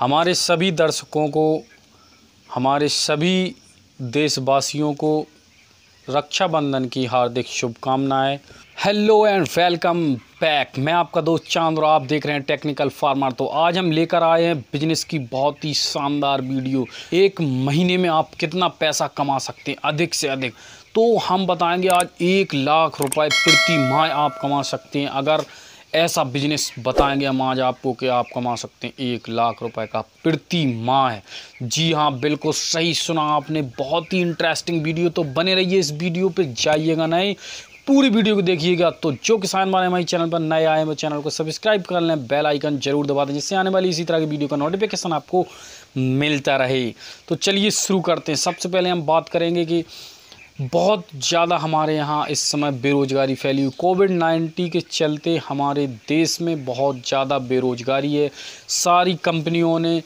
हमारे सभी दर्शकों को हमारे सभी देशवासियों को रक्षाबंधन की हार्दिक शुभकामनाएं हेलो एंड वेलकम बैक मैं आपका दोस्त चांद और आप देख रहे हैं टेक्निकल फार्मर तो आज हम लेकर आए हैं बिजनेस की बहुत ही शानदार वीडियो एक महीने में आप कितना पैसा कमा सकते हैं अधिक से अधिक तो हम बताएंगे आज एक लाख रुपए प्रति माह आप कमा सकते हैं अगर ऐसा बिजनेस बताएंगे हम आज आपको कि आप कमा सकते हैं एक लाख रुपए का प्रति माह जी हाँ बिल्कुल सही सुना आपने बहुत ही इंटरेस्टिंग वीडियो तो बने रहिए इस वीडियो पे जाइएगा नहीं पूरी वीडियो को देखिएगा तो जो किसान वाले हमारे चैनल पर नए आए हैं चैनल को सब्सक्राइब कर लें बेल आइकन जरूर दबा दें जिससे आने वाली इसी तरह की वीडियो का नोटिफिकेशन आपको मिलता रहे तो चलिए शुरू करते हैं सबसे पहले हम बात करेंगे कि बहुत ज़्यादा हमारे यहाँ इस समय बेरोज़गारी फैली हुई कोविड नाइन्टी के चलते हमारे देश में बहुत ज़्यादा बेरोज़गारी है सारी कंपनियों ने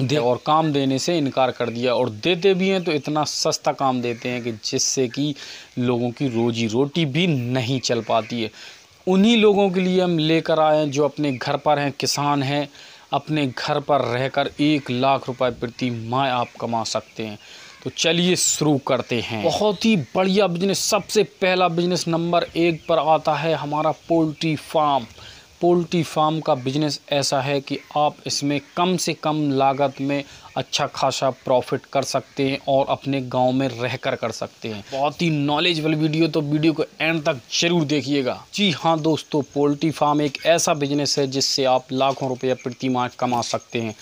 दे और काम देने से इनकार कर दिया और देते भी हैं तो इतना सस्ता काम देते हैं कि जिससे कि लोगों की रोजी रोटी भी नहीं चल पाती है उन्हीं लोगों के लिए हम लेकर आए हैं जो अपने घर पर हैं किसान हैं अपने घर पर रहकर एक लाख रुपए प्रति माह आप कमा सकते हैं तो चलिए शुरू करते हैं बहुत ही बढ़िया बिजनेस सबसे पहला बिजनेस नंबर एक पर आता है हमारा पोल्ट्री फार्म पोल्ट्री फार्म का बिजनेस ऐसा है कि आप इसमें कम से कम लागत में अच्छा खासा प्रॉफिट कर सकते हैं और अपने गांव में रहकर कर सकते हैं बहुत ही नॉलेजबल वीडियो तो वीडियो को एंड तक जरूर देखिएगा जी हाँ दोस्तों पोल्ट्री फार्म एक ऐसा बिजनेस है जिससे आप लाखों रुपया प्रति माह कमा सकते हैं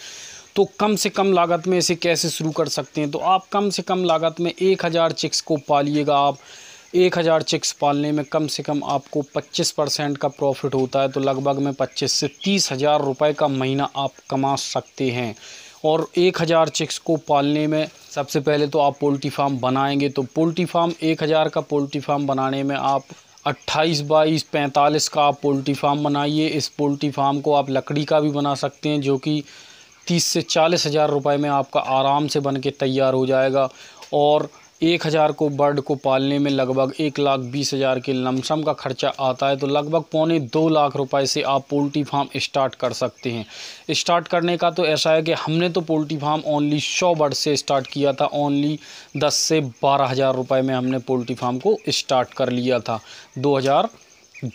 तो कम से कम लागत में इसे कैसे शुरू कर सकते हैं तो आप कम से कम लागत में एक हज़ार चिक्स को पालिएगा आप एक हज़ार चिक्स पालने में कम से कम आपको पच्चीस परसेंट का प्रॉफिट होता है तो लगभग में पच्चीस से तीस हज़ार रुपये का महीना आप कमा सकते हैं और एक हज़ार चिक्स को पालने में सबसे पहले तो आप पोल्ट्री फार्म बनाएंगे तो पोल्ट्री फार्म एक हज़ार का पोल्ट्री फार्म बनाने में आप अट्ठाईस बाईस पैंतालीस का आप पोल्ट्री फार्म बनाइए इस पोल्ट्री फार्म को आप लकड़ी का भी बना सकते हैं जो कि तीस से चालीस हज़ार रुपये में आपका आराम से बन के तैयार हो जाएगा और एक हज़ार को बर्ड को पालने में लगभग एक लाख बीस हज़ार के लमसम का खर्चा आता है तो लगभग पौने दो लाख रुपए से आप पोल्ट्री फार्म स्टार्ट कर सकते हैं स्टार्ट करने का तो ऐसा है कि हमने तो पोल्ट्री फार्म ओनली सौ बर्ड से स्टार्ट किया था ओनली दस से बारह हज़ार रुपये में हमने पोल्ट्री फार्म को स्टार्ट कर लिया था दो हज़ार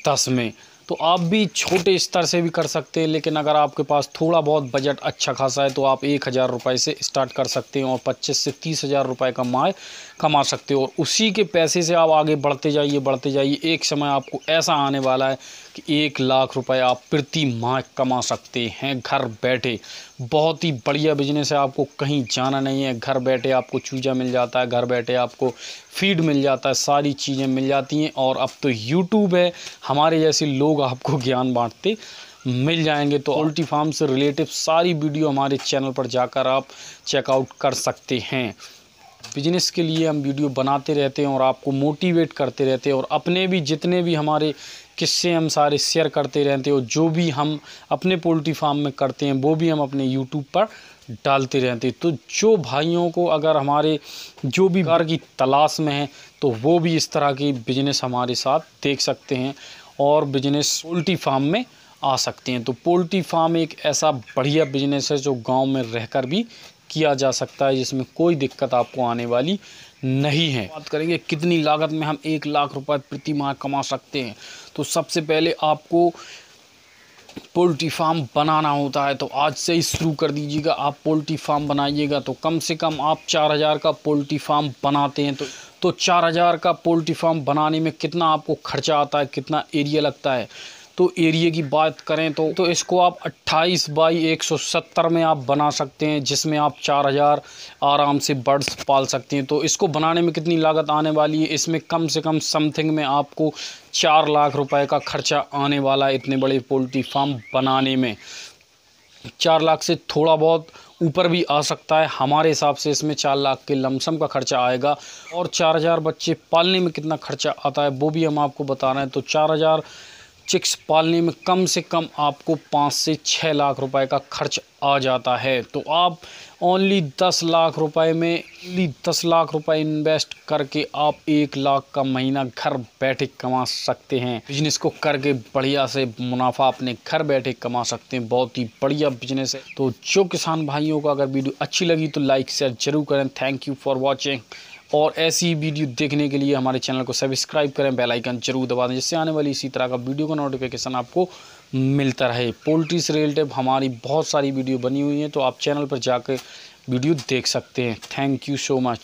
दस में तो आप भी छोटे स्तर से भी कर सकते हैं लेकिन अगर आपके पास थोड़ा बहुत बजट अच्छा खासा है तो आप एक हज़ार रुपये से स्टार्ट कर सकते हैं और पच्चीस से तीस हज़ार रुपये कमाए कमा सकते हो और उसी के पैसे से आप आगे बढ़ते जाइए बढ़ते जाइए एक समय आपको ऐसा आने वाला है एक लाख रुपए आप प्रति माह कमा सकते हैं घर बैठे बहुत ही बढ़िया बिजनेस है आपको कहीं जाना नहीं है घर बैठे आपको चूजा मिल जाता है घर बैठे आपको फीड मिल जाता है सारी चीज़ें मिल जाती हैं और अब तो यूट्यूब है हमारे जैसे लोग आपको ज्ञान बांटते मिल जाएंगे तो पोल्ट्री फार्म से रिलेटिव सारी वीडियो हमारे चैनल पर जाकर आप चेकआउट कर सकते हैं बिजनेस के लिए हम वीडियो बनाते रहते हैं और आपको मोटिवेट करते रहते हैं और अपने भी जितने भी हमारे किस्से हम सारे शेयर करते रहते हैं और जो भी हम अपने पोल्ट्री फार्म में करते हैं वो भी हम अपने यूट्यूब पर डालते रहते हैं तो जो भाइयों को अगर हमारे जो भी घर की तलाश में है तो वो भी इस तरह की बिजनेस हमारे साथ देख सकते हैं और बिजनेस पोल्ट्री फार्म में आ सकते हैं तो पोल्ट्री फार्म एक ऐसा बढ़िया बिजनेस है जो गांव में रहकर भी किया जा सकता है जिसमें कोई दिक्कत आपको आने वाली नहीं है बात करेंगे कितनी लागत में हम एक लाख रुपए प्रति माह कमा सकते हैं तो सबसे पहले आपको पोल्ट्री फार्म बनाना होता है तो आज से ही शुरू कर दीजिएगा आप पोल्ट्री फार्म बनाइएगा तो कम से कम आप चार हज़ार का पोल्ट्री फार्म बनाते हैं तो तो चार हज़ार का पोल्ट्री फार्म बनाने में कितना आपको खर्चा आता है कितना एरिया लगता है तो एरिए की बात करें तो तो इसको आप 28 बाई 170 में आप बना सकते हैं जिसमें आप 4000 आराम से बर्ड्स पाल सकते हैं तो इसको बनाने में कितनी लागत आने वाली है इसमें कम से कम समथिंग में आपको चार लाख रुपए का खर्चा आने वाला है इतने बड़े पोल्ट्री फार्म बनाने में चार लाख से थोड़ा बहुत ऊपर भी आ सकता है हमारे हिसाब से इसमें चार लाख के लमसम का खर्चा आएगा और चार हज़ार बच्चे पालने में कितना खर्चा आता है वो भी हम आपको बता रहे हैं तो चार हज़ार चिक्स पालने में कम से कम आपको पाँच से छः लाख रुपए का खर्च आ जाता है तो आप ओनली दस लाख रुपए में ओनली दस लाख रुपए इन्वेस्ट करके आप एक लाख का महीना घर बैठे कमा सकते हैं बिजनेस को करके बढ़िया से मुनाफा अपने घर बैठे कमा सकते हैं बहुत ही बढ़िया बिजनेस है तो जो किसान भाइयों को अगर वीडियो अच्छी लगी तो लाइक शेयर जरूर करें थैंक यू फॉर वॉचिंग और ऐसी वीडियो देखने के लिए हमारे चैनल को सब्सक्राइब करें बेल आइकन जरूर दबा दें जिससे आने वाली इसी तरह का वीडियो का नोटिफिकेशन आपको मिलता रहे पोल्ट्री से रिलेटेड हमारी बहुत सारी वीडियो बनी हुई हैं तो आप चैनल पर जाकर वीडियो देख सकते हैं थैंक यू सो मच